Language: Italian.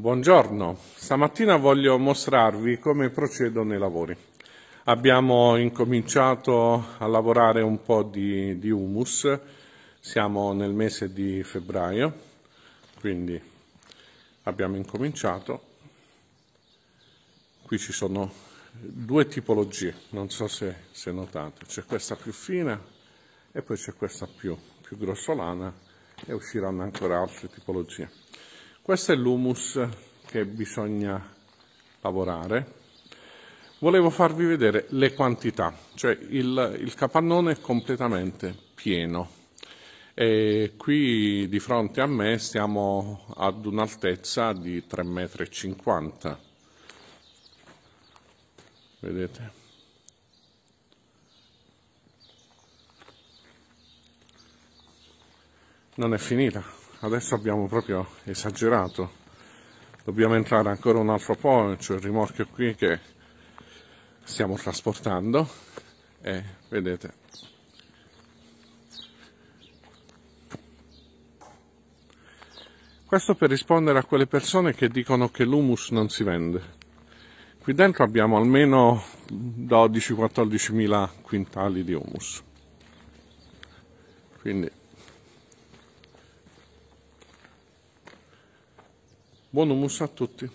Buongiorno, stamattina voglio mostrarvi come procedono i lavori. Abbiamo incominciato a lavorare un po' di, di humus, siamo nel mese di febbraio, quindi abbiamo incominciato. Qui ci sono due tipologie, non so se, se notate, c'è questa più fina e poi c'è questa più, più grossolana e usciranno ancora altre tipologie. Questo è l'humus che bisogna lavorare. Volevo farvi vedere le quantità, cioè il, il capannone è completamente pieno. E qui di fronte a me siamo ad un'altezza di 3,50 m. Vedete? Non è finita adesso abbiamo proprio esagerato dobbiamo entrare ancora un altro po' c'è cioè il rimorchio qui che stiamo trasportando e vedete questo per rispondere a quelle persone che dicono che l'humus non si vende qui dentro abbiamo almeno 12-14 mila quintali di humus quindi Buon hummus a tutti.